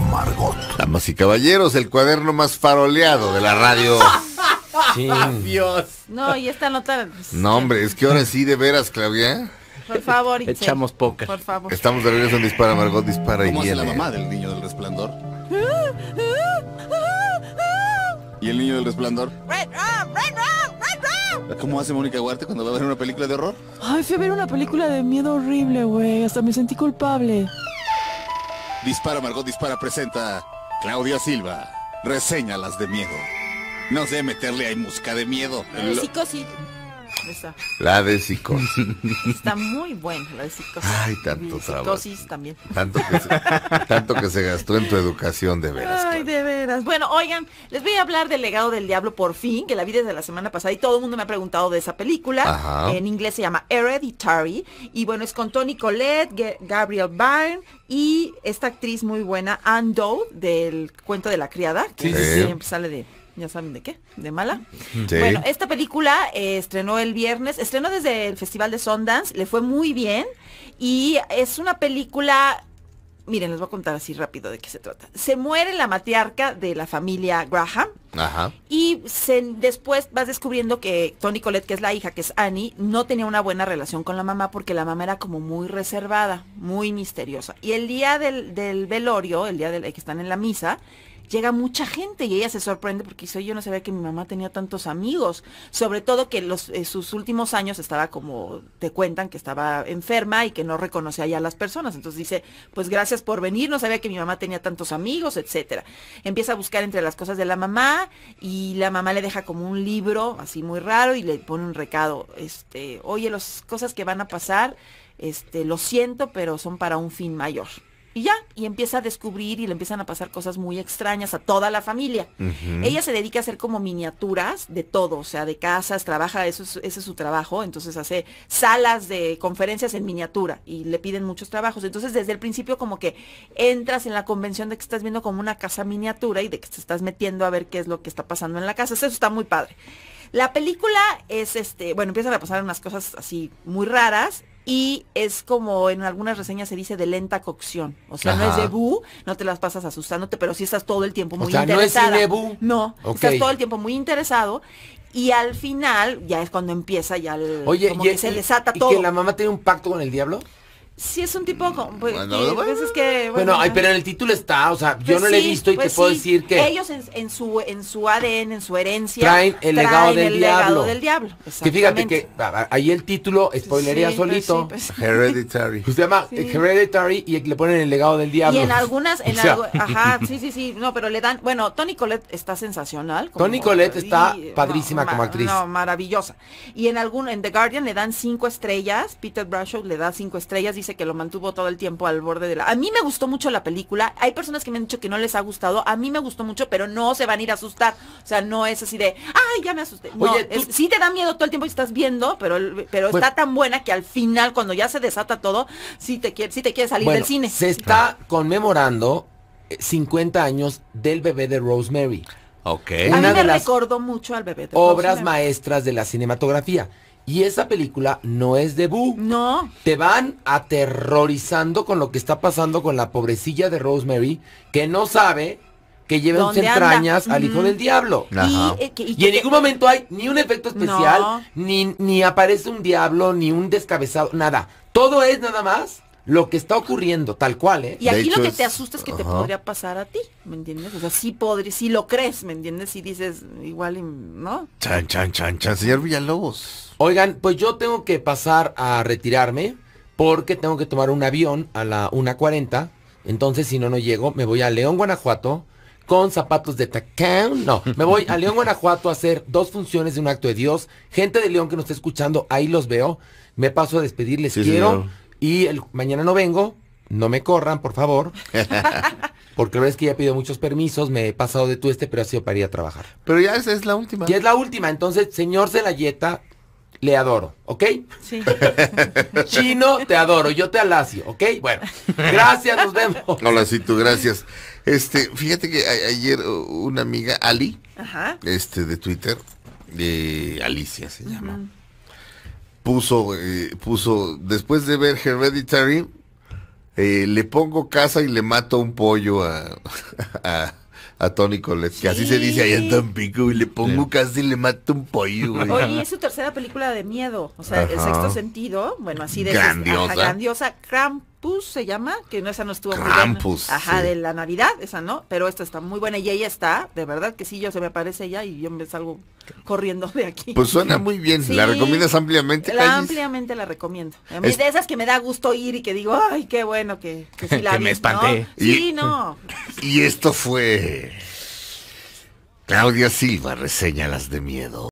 Margot. Damas y caballeros, el cuaderno más faroleado de la radio. Sí. No, y esta nota. Pues, no, hombre, es que ahora sí, de veras, Claudia. Por favor, Echamos pocas. Por favor. Estamos de regreso en Dispara, Margot, Dispara y ¿Cómo la mamá del niño del resplandor? ¿Y el niño del resplandor? ¿Cómo hace Mónica Huarte cuando va a ver una película de horror? Ay, fui a ver una película de miedo horrible, güey. Hasta me sentí culpable. Dispara Margot Dispara presenta Claudia Silva. Reseña las de miedo. No sé meterle ahí música de miedo. La de psicosis. Está muy buena la de psicosis. Ay, tanto trabajo. Tanto que, se, tanto gastó en tu educación, de veras. Ay, de veras. Bueno, oigan, les voy a hablar del legado del diablo por fin, que la vi desde la semana pasada y todo el mundo me ha preguntado de esa película. En inglés se llama Hereditary. Y bueno, es con Tony Collette, Gabriel Byrne y esta actriz muy buena, Anne Doe, del cuento de la criada, que siempre sale de ya saben de qué, de mala. Bueno, esta película eh, estrenó el viernes, estrenó desde el Festival de Sundance, le fue muy bien y es una película... Miren, les voy a contar así rápido de qué se trata. Se muere la matriarca de la familia Graham. Ajá. Y después vas descubriendo que Tony Colette, que es la hija, que es Annie, no tenía una buena relación con la mamá porque la mamá era como muy reservada, muy misteriosa. Y el día del, velorio, el día del, que están en la misa, llega mucha gente y ella se sorprende porque dice, yo no sabía que mi mamá tenía tantos amigos, sobre todo que los, eh, sus últimos años estaba como, te cuentan que estaba enferma y que no reconocía ya a las personas, entonces dice, pues gracias por venir, no sabía que mi mamá tenía tantos amigos, etcétera. Empieza a buscar entre las cosas de la mamá y la mamá le deja como un libro así muy raro y le pone un recado, este, oye, las cosas que van a pasar, este, lo siento, pero son para un fin mayor. Y ya, y empieza a descubrir y le empiezan a pasar cosas muy extrañas a toda la familia. Ella se dedica a hacer como miniaturas de todo, o sea, de casas, trabaja, eso es, ese es su trabajo, entonces hace salas de conferencias en miniatura y le piden muchos trabajos. Entonces, desde el principio como que entras en la convención de que estás viendo como una casa miniatura y de que te estás metiendo a ver qué es lo que está pasando en la casa. Eso está muy padre. La película es este, bueno, empiezan a pasar unas cosas así muy raras y es como en algunas reseñas se dice de lenta cocción. O sea, no es de no te las pasas asustándote, pero sí estás todo el tiempo muy o sea, No, es no estás todo el tiempo muy interesado y al final ya es cuando empieza ya el, como que se desata todo. ¿Y que la mamá tiene un pacto con el diablo? Sí, es un tipo como... bueno, pero en el título está, o sea, yo pues no le he visto y te pues puedo decir que ellos en, su en su ADN, en su herencia traen el legado, del, diablo. Que fíjate que ahí el título pues spoilería solito. Hereditary. Se llama eh, Hereditary y le ponen el legado del diablo. Y en algunas en ajá, sí, sí, sí, no, pero le dan, bueno, Tony Colette está sensacional Tony Colette está padrísima como actriz. No, maravillosa. Y en algún en The Guardian le dan cinco estrellas, Peter Bradshaw le da cinco estrellas dice que lo mantuvo todo el tiempo al borde de la... A mí me gustó mucho la película. Hay personas que me han dicho que no les ha gustado. A mí me gustó mucho, pero no se van a ir a asustar. O sea, no es así de, ay, ya me asusté. sí te da miedo todo el tiempo y estás viendo, pero, pero está tan buena que al final, cuando ya se desata todo, sí te quiere, sí te quiere salir del cine. Se está conmemorando 50 eh, años del bebé de Rosemary. Ok. a mí me recordó mucho al bebé. De obras maestras de la cinematografía. Y esa película no es de No. Te van aterrorizando con lo que está pasando con la pobrecilla de Rosemary, que no sabe que lleva sus entrañas al hijo mm. del diablo. Y, eh, en ningún momento hay ni un efecto especial, ni, ni aparece un diablo, ni un descabezado, nada. Todo es nada más lo que está ocurriendo, tal cual, ¿eh? Y aquí lo que te asusta es que te podría pasar a ti, ¿me entiendes? O sea, sí podría, sí lo crees, ¿me entiendes? Si dices, igual, ¿no? Chan, chan, chan, chan, señor Villalobos. Oigan, pues yo tengo que pasar a retirarme porque tengo que tomar un avión a la 1.40. Entonces, si no, no llego, me voy a León, Guanajuato con zapatos de tacán. No, me voy a León, Guanajuato a hacer dos funciones de un acto de Dios. Gente de León que nos está escuchando, ahí los veo. Me paso a despedirles. quiero. Y mañana no vengo, no me corran, por favor. Porque la es que ya he pedido muchos permisos, me he pasado de tu este, pero ha sido para ir a trabajar. Pero ya esa es la última. Ya es la última, entonces, señor Celayeta, le adoro, ¿ok? Sí. Chino, te adoro, yo te alacio, ¿ok? Bueno, gracias, nos vemos. Hola, sí, tú, gracias. Este, fíjate que ayer uh, una amiga, Ali, este, de Twitter, de Alicia se llama puso, eh, puso, después de ver Hereditary, eh, le pongo casa y le mato un pollo a, a, Tony Collette, que así se dice ahí en Tampico, y le pongo casa y le mato un pollo. Güey. Oye, es su tercera película de miedo, o sea, el sexto sentido, bueno, así de... Grandiosa. grandiosa, cramp se llama, que no, esa no estuvo Krampus, Ajá, de la Navidad, esa no, pero esta está muy buena y ella está, de verdad que sí, yo se me aparece ella y yo me salgo corriendo de aquí. Pues suena muy bien, la recomiendas ampliamente. La ampliamente la recomiendo. es... de esas que me da gusto ir y que digo, ay, qué bueno que, que sí la que me espanté. Y, sí, no. Y esto fue Claudia Silva, reseña las de miedo.